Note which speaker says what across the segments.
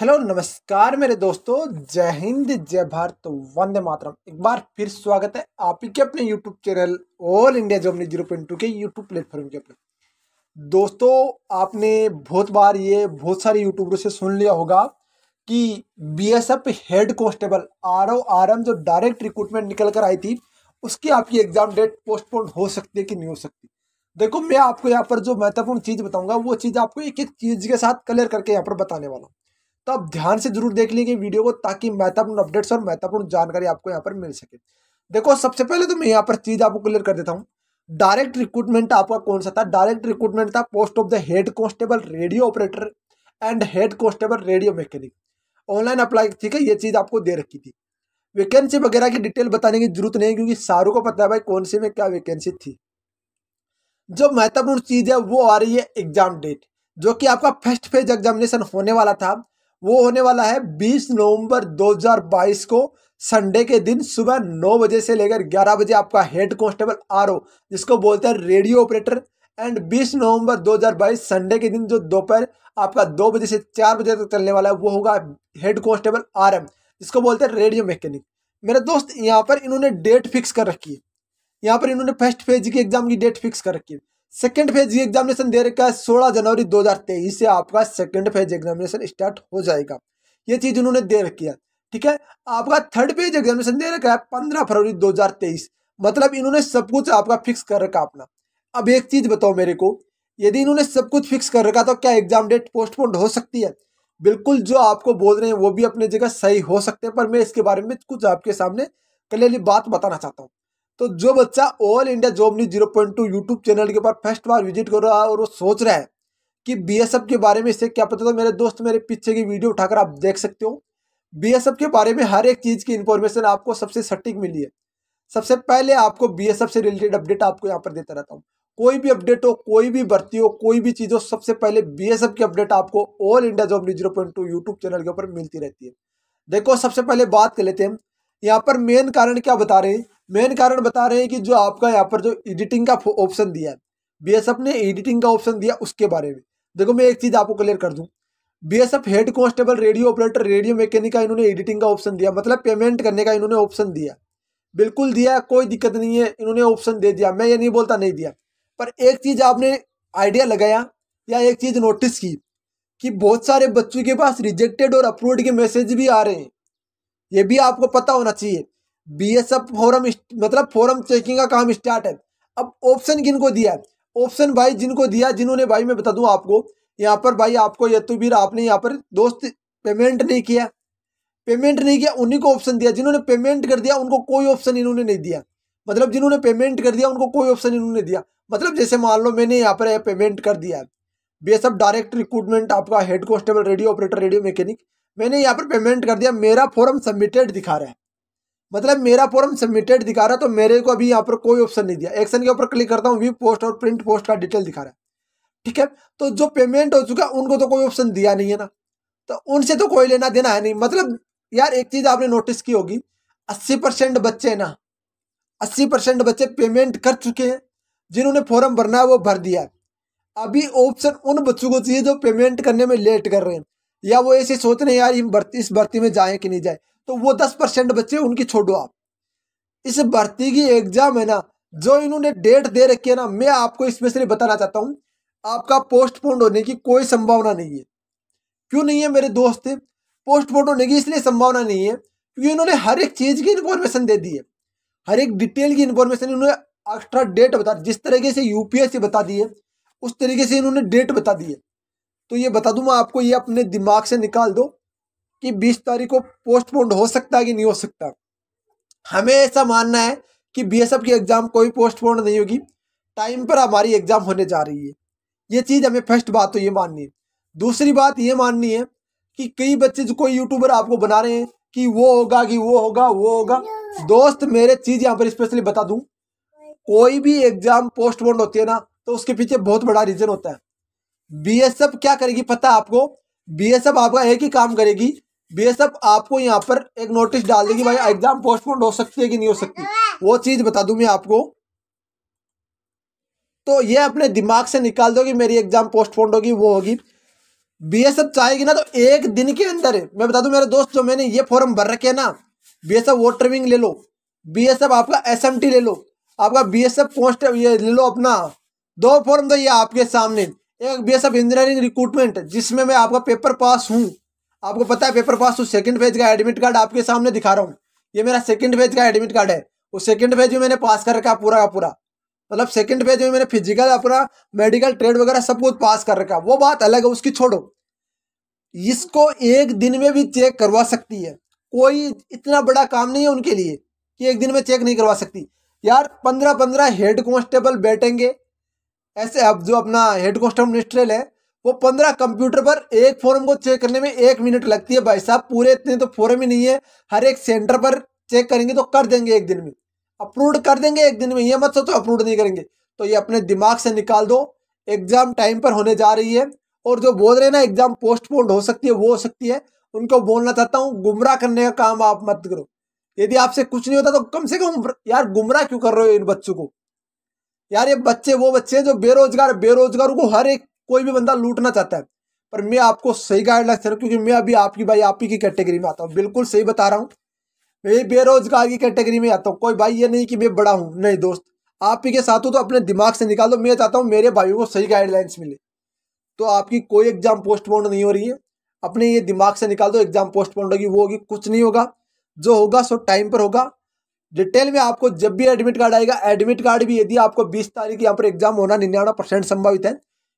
Speaker 1: hello नमस्कार मेरे दोस्तों जय हिंद जय भारत वंदे मातरम एक बार फिर स्वागत है आप ही के अपने YouTube channel All India Germany zero point two के यूट्यूब प्लेटफॉर्म के अपने दोस्तों आपने बहुत बार ये बहुत सारे यूट्यूबरों से सुन लिया होगा कि BSF head constable R O R M जो डायरेक्ट रिक्रूटमेंट निकल कर आई थी उसकी आपकी एग्जाम डेट पोस्टपोन हो सकती है कि नहीं हो सकती देखो मैं आपको यहाँ पर जो महत्वपूर्ण चीज़ बताऊंगा वो चीज़ आपको एक एक चीज़ के साथ क्लियर करके यहाँ पर बताने वाला हूँ तो आप ध्यान से जरूर देख लीजिए वीडियो को ताकि महत्वपूर्ण अपडेट्स और महत्वपूर्ण जानकारी आपको यहाँ पर मिल सके देखो सबसे पहले तो मैं यहाँ पर चीज़ आपको क्लियर कर देता हूँ डायरेक्ट रिक्रूटमेंट आपका कौन सा था डायरेक्ट रिक्रूटमेंट था post of the head constable radio operator and head constable radio mechanic online apply ठीक है ये चीज़ आपको दे रखी थी वैकेंसी वगैरह की डिटेल बताने की जरूरत नहीं क्योंकि सारों को पता है भाई कौन सी में क्या वैकेंसी थी जो महत्वपूर्ण चीज़ है वो आ रही है एग्जाम डेट जो कि आपका फर्स्ट फेज एग्जामिनेशन होने वाला था वो होने वाला है 20 नवंबर 2022 को संडे के दिन सुबह 9 बजे से लेकर 11 बजे आपका हेड कांस्टेबल आरओ जिसको बोलते हैं रेडियो ऑपरेटर एंड 20 नवंबर 2022 संडे के दिन जो दोपहर आपका 2 बजे से 4 बजे तक चलने वाला है वो होगा हेड कांस्टेबल आरएम जिसको बोलते हैं रेडियो मैकेनिक मेरे दोस्त यहाँ पर इन्होंने डेट फिक्स कर रखी है यहाँ पर इन्होंने फर्स्ट फेज की एग्जाम की डेट फिक्स कर रखी है सेकेंड फेज ये एग्जामिनेशन दे रखा है सोलह जनवरी तेईस से आपका सेकेंड फेज एग्जामिनेशन स्टार्ट हो जाएगा ये चीज उन्होंने दे रखी है ठीक है आपका थर्ड पेज एग्जामिनेशन दे रखा है पंद्रह फरवरी 2023 मतलब इन्होंने सब कुछ आपका फिक्स कर रखा अपना अब एक चीज बताओ मेरे को यदि इन्होंने सब कुछ फिक्स कर रखा तो क्या एग्जाम डेट पोस्टपोन हो सकती है बिल्कुल जो आपको बोल रहे हैं वो भी अपनी जगह सही हो सकते हैं पर मैं इसके बारे में कुछ आपके सामने क्लियरली बात बताना चाहता हूँ तो जो बच्चा All India job news zero point two YouTube channel के ऊपर फर्स्ट बार विजिट कर रहा है और वो सोच रहा है कि बी के बारे में इससे क्या पता था मेरे दोस्त मेरे पीछे की वीडियो उठाकर आप देख सकते हो बी के बारे में हर एक चीज़ की इन्फॉर्मेशन आपको सबसे सटीक मिली है सबसे पहले आपको बी से रिलेटेड अपडेट आपको यहाँ पर देता रहता हूँ कोई भी अपडेट हो कोई भी भर्ती हो कोई भी चीज़ हो सबसे पहले बी एस की अपडेट आपको All India job news zero point two YouTube channel के ऊपर मिलती रहती है देखो सबसे पहले बात कर लेते हैं यहाँ पर मेन कारण क्या बता रहे हैं मेन कारण बता रहे हैं कि जो आपका यहाँ पर जो एडिटिंग का ऑप्शन दिया है बी ने एडिटिंग का ऑप्शन दिया उसके बारे में देखो मैं एक चीज़ आपको क्लियर कर दूँ BSF head constable radio operator radio mechanic का इन्होंने एडिटिंग का ऑप्शन दिया मतलब पेमेंट करने का इन्होंने ऑप्शन दिया बिल्कुल दिया कोई दिक्कत नहीं है इन्होंने ऑप्शन दे दिया मैं ये नहीं बोलता नहीं दिया पर एक चीज़ आपने आइडिया लगाया या एक चीज़ नोटिस की कि बहुत सारे बच्चों के पास रिजेक्टेड और अप्रूव्ड के मैसेज भी आ रहे हैं ये भी आपको पता होना चाहिए बीएसएफ फोरम मतलब फोरम चेकिंग का काम स्टार्ट है अब ऑप्शन को दिया है ऑप्शन भाई जिनको दिया जिन्होंने भाई मैं बता दूं आपको यहाँ पर भाई आपको यतुबीर तो आपने यहाँ पर दोस्त पेमेंट नहीं किया पेमेंट नहीं किया उन्हीं को ऑप्शन दिया जिन्होंने पेमेंट कर दिया उनको कोई ऑप्शन इन्होंने नहीं दिया मतलब जिन्होंने पेमेंट कर दिया उनको कोई ऑप्शन इन्होंने दिया मतलब जैसे मान लो मैंने यहाँ पर पेमेंट कर दिया एफ डायरेक्ट रिक्रूटमेंट आपका head constable radio operator radio mechanic मैंने यहाँ पर पेमेंट कर दिया मेरा फॉर्म सबमिटेड दिखा रहा है मतलब मेरा फॉर्म सबमिटेड दिखा रहा है तो मेरे को अभी यहाँ पर कोई ऑप्शन नहीं दिया एक्शन के ऊपर क्लिक करता हूँ व्यू पोस्ट और प्रिंट पोस्ट का डिटेल दिखा रहा है ठीक है तो जो पेमेंट हो चुका है उनको तो कोई ऑप्शन दिया नहीं है ना तो उनसे तो कोई लेना देना है नहीं मतलब यार एक चीज़ आपने नोटिस की होगी अस्सी परसेंट बच्चे ना अस्सी परसेंट बच्चे पेमेंट कर चुके हैं जिन्होंने फॉर्म भरना है वो भर दिया है अभी ऑप्शन उन बच्चों को चाहिए जो पेमेंट करने में लेट कर रहे हैं या वो ऐसे सोच रहे हैं यार इस भर्ती में जाए कि नहीं जाए तो वो दस परसेंट बच्चे उनकी छोड़ो आप इस भर्ती की एग्जाम है ना जो इन्होंने डेट दे रखी है ना मैं आपको इसमें से बताना चाहता हूँ आपका पोस्टपोन होने की कोई संभावना नहीं है क्यों नहीं है मेरे दोस्त पोस्टपोन होने की इसलिए संभावना नहीं है क्योंकि इन्होंने हर एक चीज़ की इन्फॉर्मेशन दे दी है हर एक डिटेल की इन्फॉर्मेशन इन्होंने एक्स्ट्रा डेट बता जिस तरीके से यूपीएससी बता दी है उस तरीके से इन्होंने डेट बता दी है तो ये बता दूं मैं आपको ये अपने दिमाग से निकाल दो कि 20 तारीख को पोस्टपोन्ड हो सकता है कि नहीं हो सकता हमें ऐसा मानना है कि एफ की एग्ज़ाम कोई पोस्टपोन्ड नहीं होगी टाइम पर हमारी एग्ज़ाम होने जा रही है ये चीज़ हमें फर्स्ट बात तो ये माननी है दूसरी बात ये माननी है कि कई बच्चे जो कोई यूट्यूबर आपको बना रहे हैं कि वो होगा कि वो होगा वो होगा दोस्त मेरे चीज़ यहाँ पर स्पेशली बता दू कोई भी एग्ज़ाम पोस्टपोन्ड होती है ना तो उसके पीछे बहुत बड़ा रीज़न होता है बीएसएफ क्या करेगी पता आपको बीएसएफ आपका एक ही काम करेगी बेसब आपको यहाँ पर एक नोटिस डाल देगी भाई एग्जाम पोस्टपोन हो सकती है कि नहीं हो सकती वो चीज़ बता दू मैं आपको तो ये अपने दिमाग से निकाल दो कि मेरी एग्जाम पोस्टपोन होगी वो होगी बी एस एफ चाहेगी ना तो एक दिन के अंदर मैं बता दू मेरे दोस्त जो मैंने ये फॉर्म भर रखे ना B S F water wing ले लो बी एस एफ आपका एस एम टी ले लो आपका बी एस एफ पोस्ट ये ले लो अपना दो फॉर्म तो ये आपके सामने एक B S F engineering recruitment जिसमें मैं आपका पेपर पास हूँ आपको पता है पेपर पास उस सेकंड फेज का एडमिट कार्ड आपके सामने दिखा रहा हूँ ये मेरा सेकंड फेज का एडमिट कार्ड है उस सेकंड फेज में मैंने पास कर रखा पूरा का पूरा मतलब सेकंड फेज में मैंने फिजिकल अपना मेडिकल ट्रेड वगैरह सब कुछ पास कर रखा वो बात अलग है उसकी छोड़ो इसको एक दिन में भी चेक करवा सकती है कोई इतना बड़ा काम नहीं है उनके लिए कि एक दिन में चेक नहीं करवा सकती यार पंद्रह पंद्रह हेड कॉन्स्टेबल बैठेंगे ऐसे अब जो अपना हेड कॉन्स्टेबल मिनिस्ट्रेल है वो पंद्रह कंप्यूटर पर एक फॉर्म को चेक करने में एक मिनट लगती है भाई साहब पूरे इतने तो फॉर्म ही नहीं है हर एक सेंटर पर चेक करेंगे तो कर देंगे एक दिन में अप्रूव कर देंगे एक दिन में ये मत सोचो अप्रूव नहीं करेंगे तो ये अपने दिमाग से निकाल दो एग्जाम टाइम पर होने जा रही है और जो बोल रहे ना एग्जाम पोस्टपोन्ड हो सकती है वो हो सकती है उनको बोलना चाहता हूँ गुमराह करने का काम आप मत करो यदि आपसे कुछ नहीं होता तो कम से कम यार गुमराह क्यों कर रहे हो इन बच्चों को यार ये बच्चे वो बच्चे हैं जो बेरोजगार बेरोजगारों को हर एक कोई भी बंदा लूटना चाहता है पर मैं आपको सही गाइडलाइन दे रहा हूँ क्योंकि मैं अभी आपकी भाई आप ही की कैटेगरी में आता हूँ बिल्कुल सही बता रहा हूँ मैं बेरोजगार की कैटेगरी में आता हूँ कोई भाई ये नहीं कि मैं बड़ा हूँ नहीं दोस्त आप ही के साथ हो तो अपने दिमाग से निकालो मैं चाहता हूँ मेरे भाइयों को सही गाइडलाइंस मिले तो आपकी कोई एग्जाम पोस्टपोन नहीं हो रही है अपने ये दिमाग से निकाल दो एग्जाम पोस्टपोन होगी वो होगी कुछ नहीं होगा जो होगा सो टाइम पर होगा डिटेल में आपको जब भी एडमिट कार्ड आएगा एडमिट कार्ड भी यदि आपको बीस तारीख यहाँ पर एग्जाम होना निन्यानवे परसेंट संभावित है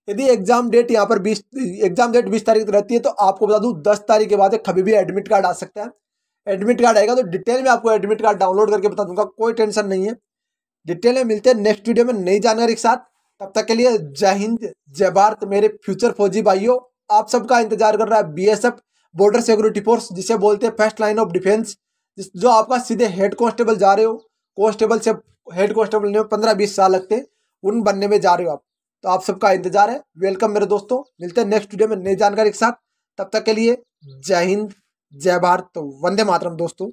Speaker 1: यदि एग्जाम डेट यहाँ पर बीस एग्जाम डेट बीस तारीख रहती है तो आपको बता दूँ दस तारीख के बाद कभी भी एडमिट कार्ड आ सकता है एडमिट कार्ड आएगा तो डिटेल में आपको एडमिट कार्ड डाउनलोड करके बता दूंगा कोई टेंशन नहीं है डिटेल में मिलते हैं नेक्स्ट वीडियो में नई जानकारी के साथ तब तक के लिए जय हिंद जय भारत मेरे फ्यूचर फौजी भाइयों आप सबका इंतजार कर रहा है बीएसएफ बॉर्डर सिक्योरिटी फोर्स जिसे बोलते हैं फर्स्ट लाइन ऑफ डिफेंस जो आपका सीधे हेड कॉन्स्टेबल जा रहे हो कॉन्स्टेबल से हेड कॉन्स्टेबल में पंद्रह बीस साल लगते उन बनने में जा रहे हो आप तो आप सबका इंतजार है वेलकम मेरे दोस्तों मिलते हैं नेक्स्ट वीडियो में नई जानकारी के साथ तब तक के लिए जय हिंद जय भारत तो वंदे मातरम दोस्तों